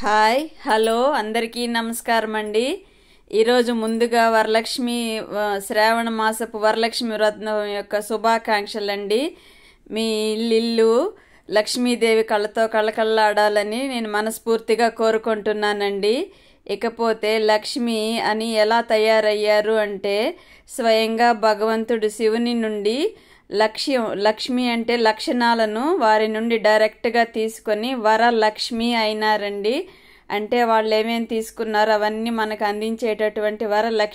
hi hello అందరికీ నమస్కారం అండి ఈరోజు ముందుగా వరలక్ష్మి శ్రావణ మాసపు వరలక్ష్మి వ్రతం యొక్క శుభాకాంక్షలండి మీ ఇల్లు లక్ష్మీదేవి కళ్ళతో కళ్ళకళ్ళాడాలని నేను మనస్ఫూర్తిగా కోరుకుంటున్నానండి ఇకపోతే లక్ష్మి అని ఎలా తయారయ్యారు అంటే స్వయంగా భగవంతుడు శివుని నుండి లక్ష్యం లక్ష్మి అంటే లక్షణాలను వారి నుండి డైరెక్ట్గా తీసుకొని వరలక్ష్మి అయినారండి అంటే వాళ్ళు ఏమేమి తీసుకున్నారు అవన్నీ మనకు అందించేటటువంటి వర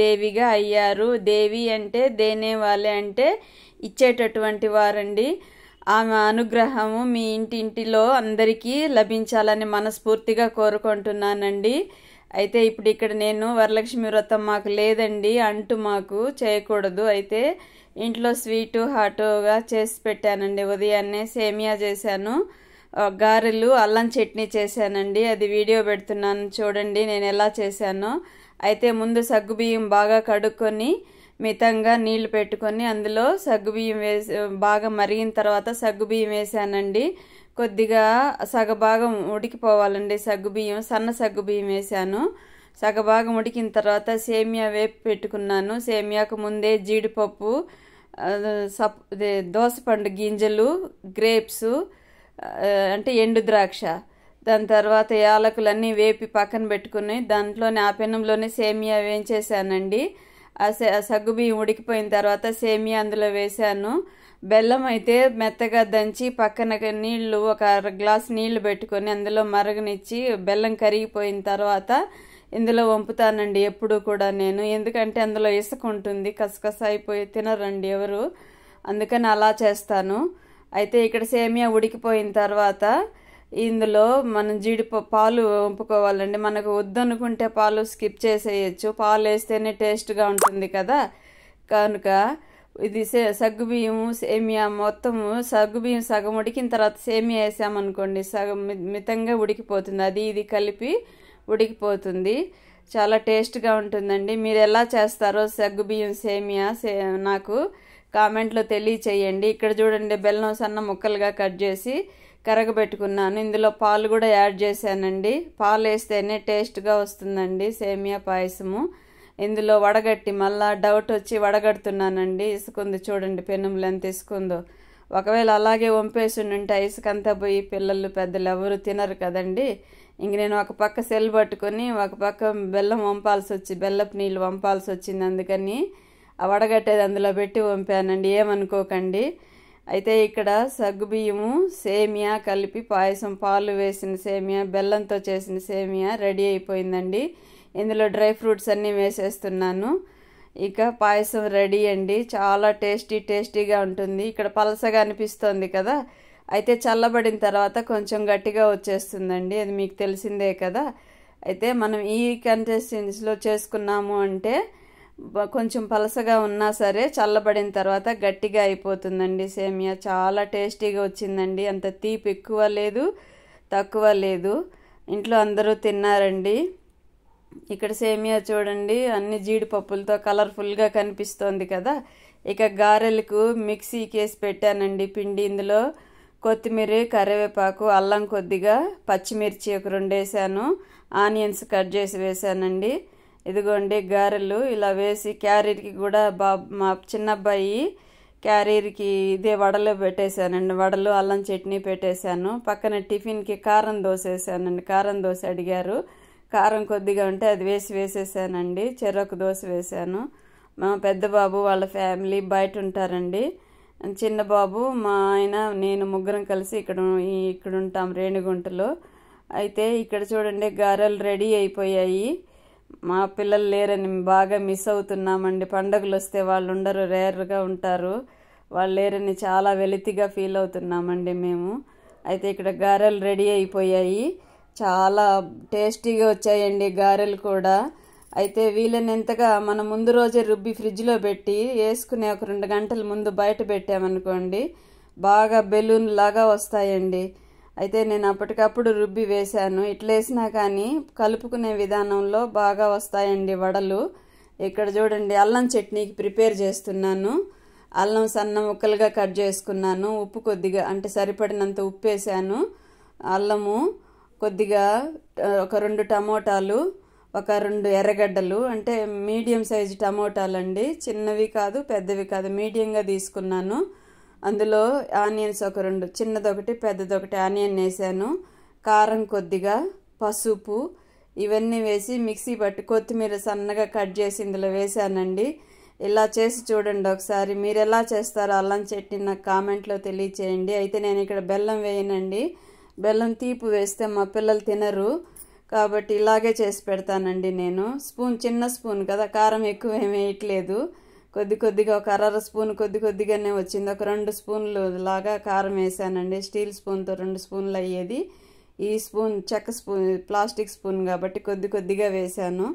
దేవిగా అయ్యారు దేవి అంటే దేనే వాళ్ళే అంటే ఇచ్చేటటువంటి వారండి ఆమె అనుగ్రహము మీ ఇంటింటిలో అందరికీ లభించాలని మనస్ఫూర్తిగా కోరుకుంటున్నానండి అయితే ఇప్పుడు ఇక్కడ నేను వరలక్ష్మి వ్రతం మాకు లేదండి అంటూ మాకు చేయకూడదు అయితే ఇంట్లో స్వీటు హాటుగా చేసి పెట్టానండి ఉదయాన్నే సేమియా చేశాను గారెలు అల్లం చట్నీ చేశానండి అది వీడియో పెడుతున్నాను చూడండి నేను ఎలా చేశానో అయితే ముందు సగ్గుబియ్యం బాగా కడుక్కొని మితంగా నీళ్లు పెట్టుకొని అందులో సగ్గుబియ్యం వేసి బాగా మరిగిన తర్వాత సగ్గుబియ్యం వేసానండి కొద్దిగా సగభాగం ఉడికిపోవాలండి సగ్గుబియ్యం సన్న సగ్గుబియ్యం వేసాను సగభాగం ఉడికిన తర్వాత సేమియా వేపి పెట్టుకున్నాను సేమియాకు ముందే జీడిపప్పు సప్ దోసపండు గింజలు గ్రేప్స్ అంటే ఎండు ద్రాక్ష దాని తర్వాత యాలకులన్నీ వేపి పక్కన పెట్టుకుని దాంట్లోనే ఆ పెనంలోనే సేమియా వేయించేసానండి ఆ సగ్గు బియ్యం ఉడికిపోయిన తర్వాత సేమియా అందులో వేశాను బెల్లం అయితే మెత్తగా దంచి పక్కన నీళ్లు ఒక అర గ్లాస్ నీళ్లు పెట్టుకొని అందులో మరగనిచ్చి బెల్లం కరిగిపోయిన తర్వాత ఇందులో వంపుతానండి ఎప్పుడు కూడా నేను ఎందుకంటే అందులో ఇసుక ఉంటుంది కసకస అయిపోయి తినరండి ఎవరు అందుకని అలా చేస్తాను అయితే ఇక్కడ సేమియా ఉడికిపోయిన తర్వాత ఇందులో మనం జీడిపప్పు పాలు వంపుకోవాలండి మనకు వద్దనుకుంటే పాలు స్కిప్ చేసేయచ్చు పాలు వేస్తేనే టేస్ట్గా ఉంటుంది కదా కనుక ఇది సే సగ్గుబియ్యము సేమియా మొత్తము సగ్గుబియ్యం సగం ఉడికిన తర్వాత సేమియా వేసామనుకోండి సగం మితంగా ఉడికిపోతుంది అది ఇది కలిపి ఉడికిపోతుంది చాలా టేస్ట్గా ఉంటుందండి మీరు ఎలా చేస్తారో సగ్గుబియ్యం సేమియా సే నాకు కామెంట్లో తెలియచేయండి ఇక్కడ చూడండి బెల్లం సన్న ముక్కలుగా కట్ చేసి కరగబెట్టుకున్నాను ఇందులో పాలు కూడా యాడ్ చేశానండి పాలు వేస్తేనే టేస్ట్గా వస్తుందండి సేమియా పాయసము ఇందులో వడగట్టి మళ్ళా డౌట్ వచ్చి వడగడుతున్నానండి ఇసుకుంది చూడండి పెనుములు ఎంత ఇసుకుందో ఒకవేళ అలాగే వంపేసి ఇసుక ఇసుకంతా పోయి పిల్లలు పెద్దలు ఎవరు తినరు కదండి ఇంక నేను ఒక పక్క సెల్ పట్టుకొని ఒక పక్క బెల్లం వంపాల్సి వచ్చి బెల్లపు నీళ్ళు వంపాల్సి వచ్చింది అందుకని ఆ వడగట్టేది అందులో పెట్టి వంపానండి ఏమనుకోకండి అయితే ఇక్కడ సగ్గుబియ్యము సేమియా కలిపి పాయసం పాలు వేసిన సేమియా బెల్లంతో చేసిన సేమియా రెడీ అయిపోయిందండి ఇందులో డ్రై ఫ్రూట్స్ అన్నీ వేసేస్తున్నాను ఇక పాయసం రెడీ అండి చాలా టేస్టీ టేస్టీగా ఉంటుంది ఇక్కడ పలసగా అనిపిస్తోంది కదా అయితే చల్లబడిన తర్వాత కొంచెం గట్టిగా వచ్చేస్తుందండి అది మీకు తెలిసిందే కదా అయితే మనం ఈ కన్సిస్టెన్సీలో చేసుకున్నాము అంటే కొంచెం పలసగా ఉన్నా సరే చల్లబడిన తర్వాత గట్టిగా అయిపోతుందండి సేమియా చాలా టేస్టీగా వచ్చిందండి అంత తీపి ఎక్కువ లేదు తక్కువ లేదు ఇంట్లో అందరూ తిన్నారండి ఇక్కడ సేమియా చూడండి అన్ని జీడిపప్పులతో కలర్ఫుల్గా కనిపిస్తోంది కదా ఇక గారెలకు మిక్సీ కేసి పెట్టానండి పిండి ఇందులో కొత్తిమీర కరివేపాకు అల్లం కొద్దిగా పచ్చిమిర్చి ఒక రెండు వేసాను ఆనియన్స్ కట్ చేసి వేసానండి ఇదిగోండి గారెలు ఇలా వేసి క్యారీర్కి కూడా బా మా చిన్నబ్బాయి క్యారీర్కి ఇదే వడలు పెట్టేశానండి వడలు అల్లం చట్నీ పెట్టేశాను పక్కన టిఫిన్కి కారం దోశ వేసానండి కారం దోశ అడిగారు కారం కొద్దిగా ఉంటే అది వేసి వేసేసానండి చెరొక దోశ వేశాను మా పెద్ద బాబు వాళ్ళ ఫ్యామిలీ బయట ఉంటారండి చిన్న బాబు మా ఆయన నేను ముగ్గురం కలిసి ఇక్కడ ఇక్కడ ఉంటాం రేణిగుంటలో అయితే ఇక్కడ చూడండి గారెలు రెడీ అయిపోయాయి మా పిల్లలు లేరని బాగా మిస్ అవుతున్నామండి పండగలు వస్తే వాళ్ళు ఉండరు రేర్గా ఉంటారు వాళ్ళు లేరని చాలా వెలితిగా ఫీల్ అవుతున్నామండి మేము అయితే ఇక్కడ గారెలు రెడీ అయిపోయాయి చాలా టేస్టీగా వచ్చాయండి గారెలు కూడా అయితే వీలైనంతగా మనం ముందు రోజే రుబ్బి ఫ్రిడ్జ్లో పెట్టి వేసుకునే ఒక రెండు గంటల ముందు బయట పెట్టామనుకోండి బాగా బెలూన్ లాగా వస్తాయండి అయితే నేను అప్పటికప్పుడు రుబ్బి వేశాను ఇట్లేసినా కానీ కలుపుకునే విధానంలో బాగా వస్తాయండి వడలు ఇక్కడ చూడండి అల్లం చట్నీకి ప్రిపేర్ చేస్తున్నాను అల్లం సన్న ముక్కలుగా కట్ చేసుకున్నాను ఉప్పు కొద్దిగా అంటే సరిపడినంత ఉప్పు వేసాను అల్లము కొద్దిగా ఒక రెండు టమోటాలు ఒక రెండు ఎర్రగడ్డలు అంటే మీడియం సైజు టమోటాలండి చిన్నవి కాదు పెద్దవి కాదు మీడియంగా తీసుకున్నాను అందులో ఆనియన్స్ ఒక రెండు చిన్నదొకటి పెద్దదొకటి ఆనియన్ వేసాను కారం కొద్దిగా పసుపు ఇవన్నీ వేసి మిక్సీ పట్టి కొత్తిమీర సన్నగా కట్ చేసి ఇందులో వేసానండి ఇలా చేసి చూడండి ఒకసారి మీరు ఎలా చేస్తారో అల్లం చెట్టి నాకు కామెంట్లో తెలియచేయండి అయితే నేను ఇక్కడ బెల్లం వేయనండి బెల్లం తీపు వేస్తే మా పిల్లలు తినరు కాబట్టి ఇలాగే చేసి పెడతానండి నేను స్పూన్ చిన్న స్పూన్ కదా కారం ఎక్కువ ఏం వేయట్లేదు కొద్ది కొద్దిగా ఒక అర స్పూన్ కొద్ది కొద్దిగానే వచ్చింది ఒక రెండు స్పూన్లు లాగా కారం వేసానండి స్టీల్ స్పూన్తో రెండు స్పూన్లు అయ్యేది ఈ స్పూన్ చెక్క స్పూన్ ప్లాస్టిక్ స్పూన్ కాబట్టి కొద్ది కొద్దిగా వేశాను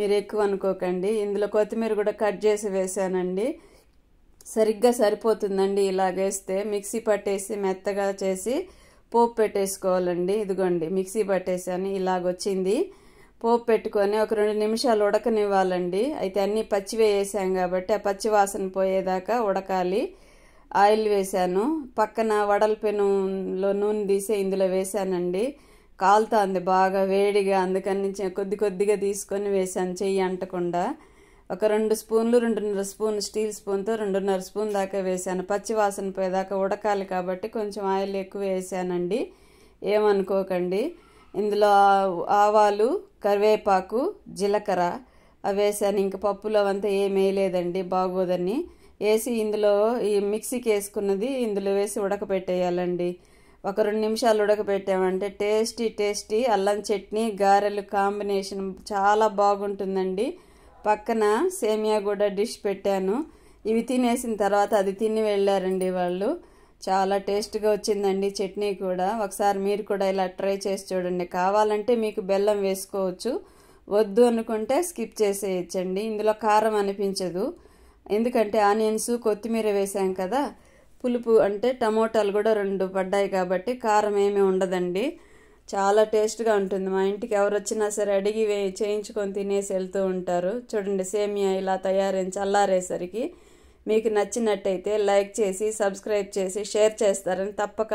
మీరు ఎక్కువ అనుకోకండి ఇందులో కొత్తిమీర కూడా కట్ చేసి వేసానండి సరిగ్గా సరిపోతుందండి ఇలాగేస్తే మిక్సీ పట్టేసి మెత్తగా చేసి పోపు పెట్టేసుకోవాలండి ఇదిగోండి మిక్సీ పట్టేసాను ఇలాగొచ్చింది పోపు పెట్టుకొని ఒక రెండు నిమిషాలు ఉడకనివ్వాలండి అయితే అన్నీ పచ్చి వేసాం కాబట్టి ఆ పచ్చి వాసన పోయేదాకా ఉడకాలి ఆయిల్ వేశాను పక్కన వడల పెనంలో నూనె తీసే ఇందులో వేశానండి కాలుతోంది బాగా వేడిగా అందుకని కొద్ది కొద్దిగా తీసుకొని వేశాను చెయ్యి అంటకుండా ఒక రెండు స్పూన్లు రెండున్నర స్పూన్ స్టీల్ స్పూన్తో రెండున్నర స్పూన్ దాకా వేశాను పచ్చి వాసన పోయేదాకా ఉడకాలి కాబట్టి కొంచెం ఆయిల్ ఎక్కువ వేసానండి ఏమనుకోకండి ఇందులో ఆవాలు కరివేపాకు జీలకర్ర అవి వేసాను ఇంక పప్పులో అంతా ఏం వేయలేదండి బాగోదని వేసి ఇందులో ఈ మిక్సీకి వేసుకున్నది ఇందులో వేసి ఉడకపెట్టేయాలండి ఒక రెండు నిమిషాలు ఉడకపెట్టామంటే టేస్టీ టేస్టీ అల్లం చట్నీ గారెలు కాంబినేషన్ చాలా బాగుంటుందండి పక్కన సేమియా కూడా డిష్ పెట్టాను ఇవి తినేసిన తర్వాత అది తిని వెళ్ళారండి వాళ్ళు చాలా టేస్ట్గా వచ్చిందండి చట్నీ కూడా ఒకసారి మీరు కూడా ఇలా ట్రై చేసి చూడండి కావాలంటే మీకు బెల్లం వేసుకోవచ్చు వద్దు అనుకుంటే స్కిప్ చేసేయచ్చండి ఇందులో కారం అనిపించదు ఎందుకంటే ఆనియన్స్ కొత్తిమీర వేసాం కదా పులుపు అంటే టమోటాలు కూడా రెండు పడ్డాయి కాబట్టి కారం ఏమీ ఉండదండి చాలా టేస్ట్గా ఉంటుంది మా ఇంటికి ఎవరు వచ్చినా సరే అడిగి వే చేయించుకొని తినేసి వెళ్తూ ఉంటారు చూడండి సేమియా ఇలా తయారైంది చల్లారేసరికి మీకు నచ్చినట్టయితే లైక్ చేసి సబ్స్క్రైబ్ చేసి షేర్ చేస్తారని తప్పక